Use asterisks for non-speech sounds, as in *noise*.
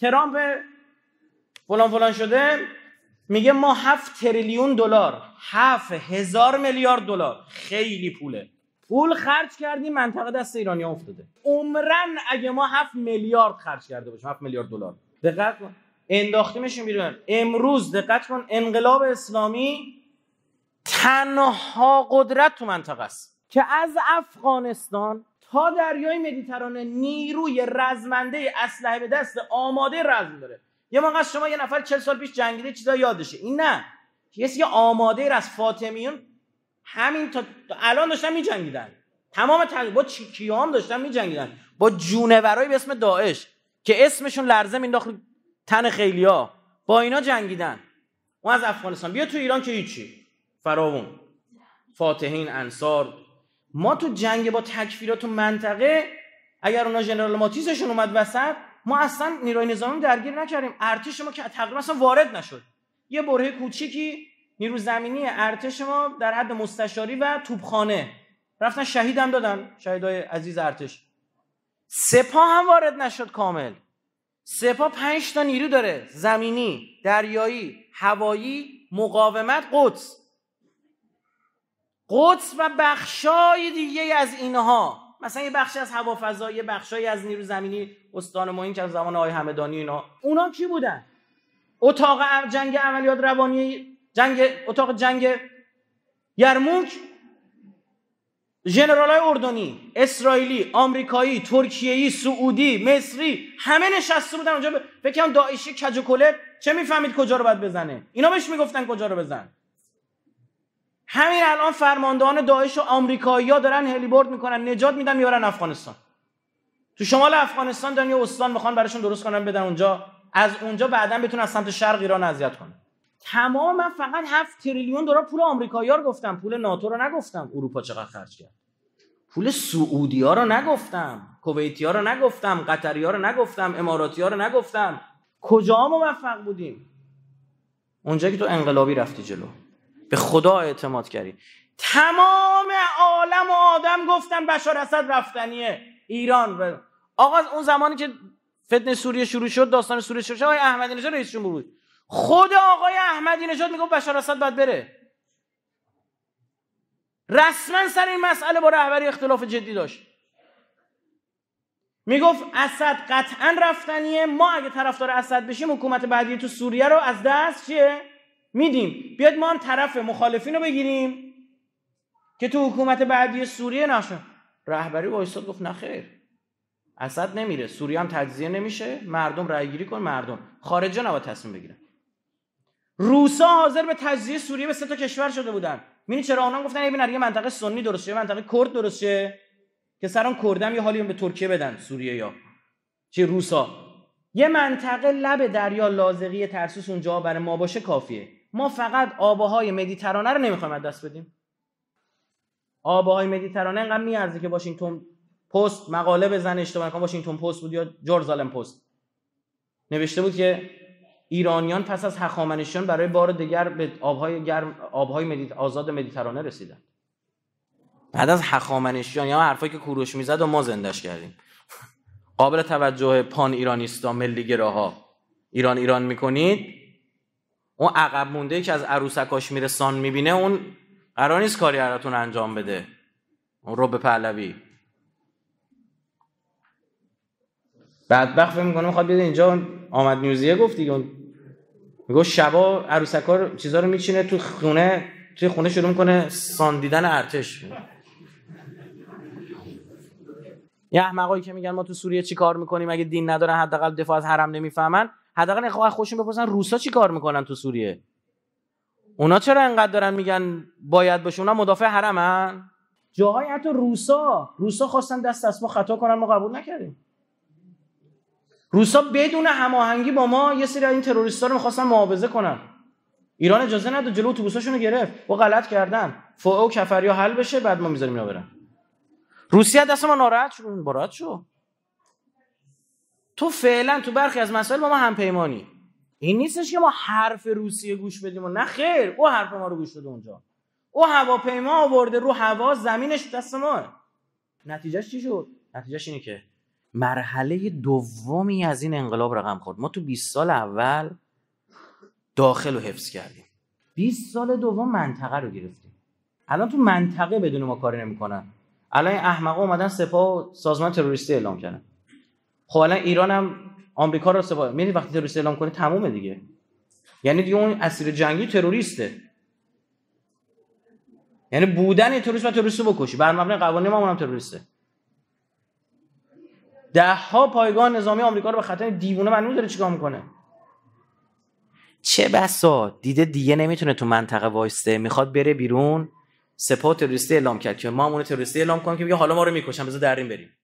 ترامپ فلان فلان شده میگه ما هفت تریلیون دلار هفت هزار میلیارد دلار خیلی پوله پول خرج کردیم منطقه دست ها افتاده عمرن اگه ما هفت میلیارد خرج کرده باشیم 7 میلیارد دلار دقت کن انداختیمشون بیرون امروز دقت کن انقلاب اسلامی تنها قدرت تو منطقه است که از افغانستان تا دریای مدیترانه نیروی رزمنده اسلحه به دست آماده رزم داره یه موقع شما یه نفر 40 سال پیش جنگیده چیزا یادشه این نه کسی آماده از فاطمیون همین تا الان داشتن میجنگیدن تمام تن... با کیام داشتن میجنگیدن با جونورایی به اسم داعش که اسمشون لرزه مینداخت تن خیلیا با اینا جنگیدن اون از افغانستان بیا تو ایران که هیچی فراون فاتحین انصار ما تو جنگ با تکفیرات تو منطقه اگر اونا جنرال ماتیزشون اومد وسط ما اصلا نیروی نظامی درگیر نکردیم ارتش ما که تقریبا اصلا وارد نشد یه بره کوچیکی نیرو زمینی ارتش ما در حد مستشاری و توپخانه رفتن شهیدم دادن شهیدای عزیز ارتش سپاه هم وارد نشد کامل سپاه پنج تا نیرو داره زمینی دریایی هوایی مقاومت قدس قدس و بخشای دیگه از اینها مثلا یه بخشی از هوافضا یه بخشی از نیرو زمینی استان مهین که از زمان آقای همدانی اینا اونا کی بودن اتاق جنگ عملیات روانی جنگ اتاق جنگ یرموک جنرال های اردنی اسرائیلی آمریکایی ترکیه‌ای سعودی مصری همه نشسته بودن اونجا فکر کنم داعشی کج چه میفهمید کجا رو باید بزنه اینا بهش میگفتن کجا رو بزن همین الان فرماندهان داعش و آمریکایی‌ها دارن هلیبورد میکنن نجات میدن میبرن افغانستان تو شمال افغانستان دارن یه استان میخوان براشون درست کنن بدن اونجا از اونجا بعدا بتونن از سمت شرق ایران اذیت کنن تمام من فقط 7 تریلیون دلار پول آمریکایی‌ها رو گفتم پول ناتو رو نگفتم اروپا چقدر خرج کرد پول سعودی ها رو نگفتم کویتی رو نگفتم قطری رو نگفتم اماراتی ها رو نگفتم کجا موفق بودیم اونجا که تو انقلابی رفتی جلو به خدا اعتماد کردی تمام عالم و آدم گفتن بشار اسد رفتنیه ایران آقا اون زمانی که فتنه سوریه شروع شد داستان سوریه شروع شد آقای احمدی نژاد رئیس بود خود آقای احمدی نژاد میگفت بشار اسد باید بره رسما سر این مسئله با رهبری اختلاف جدی داشت میگفت اسد قطعا رفتنیه ما اگه طرفدار اسد بشیم حکومت بعدی تو سوریه رو از دست چیه میدیم بیاد ما هم طرف مخالفین رو بگیریم که تو حکومت بعدی سوریه نشه رهبری وایساد گفت نه خیر اسد نمیره سوریه هم تجزیه نمیشه مردم رای کن مردم خارج نباید تصمیم بگیرن روسا حاضر به تجزیه سوریه به سه تا کشور شده بودن میبینی چرا آنها گفتن ببین یه منطقه سنی درست شه منطقه کرد درست شه که سران کردم یه حالی به ترکیه بدن سوریه یا چه روسا یه منطقه لب دریا لازقی ترسوس اونجا برای ما باشه کافیه ما فقط آباهای مدیترانه رو نمیخوایم از دست بدیم آباهای مدیترانه انقدر میارزه که واشنگتن پست مقاله بزنه اشتباه نکنم واشنگتن پست بود یا جرزالم پست نوشته بود که ایرانیان پس از هخامنشیان برای بار دیگر به آبهای گرم آبهای مدیت... آزاد مدیترانه رسیدن بعد از هخامنشیان یا یعنی حرفایی که کوروش میزد و ما زندش کردیم *laughs* قابل توجه پان ایرانیستا ملی گراها ایران ایران میکنید اون عقب مونده که از عروسکاش میره سان میبینه اون قرار نیست کاری براتون انجام بده اون رو به پهلوی بعد فهم میکنه میخواد اینجا آمد نیوزیه گفت دیگه اون شبا عروسکار چیزا رو میچینه تو خونه توی خونه شروع میکنه ساندیدن ارتش یه احمقایی که میگن ما تو سوریه چی کار میکنیم اگه دین ندارن حداقل دفاع از حرم نمیفهمن حداقل اخوان خودشون بپرسن روسا چی کار میکنن تو سوریه اونا چرا انقدر دارن میگن باید باشه اونا مدافع حرمن جاهای حتی روسا روسا خواستن دست از ما خطا کنن ما قبول نکردیم روسا بدون هماهنگی با ما یه سری از این تروریستا رو میخواستن معاوضه کنن ایران اجازه نداد جلو اتوبوساشون رو گرفت و غلط کردن فوق و کفریا حل بشه بعد ما میذاریم اینا برن روسیه دست ما ناراحت شد ناراحت شد تو فعلا تو برخی از مسائل با ما هم پیمانی این نیستش که ما حرف روسیه گوش بدیم و نه خیر او حرف ما رو گوش بده اونجا او هواپیما آورده رو هوا زمینش دست ما نتیجهش چی شد نتیجهش اینه که مرحله دومی از این انقلاب رقم خورد ما تو 20 سال اول داخل رو حفظ کردیم 20 سال دوم منطقه رو گرفتیم الان تو منطقه بدون ما کاری نمیکنن الان احمقا اومدن سپاه سازمان تروریستی اعلام کردن خب ایران هم آمریکا رو سپاه میری وقتی تروریست اعلام کنه تمومه دیگه یعنی دیگه اون اسیر جنگی تروریسته یعنی بودن تروریست و تروریست رو بکشی بر مبنای قوانین ما هم تروریسته ده ها پایگاه نظامی آمریکا رو به خطر دیوونه منو داره چیکار میکنه چه بسا دیده دیگه نمیتونه تو منطقه وایسته میخواد بره بیرون سپاه تروریستی اعلام کرد که ما همون تروریستی اعلام کنیم که بگه حالا ما رو میکشن بذار دریم بریم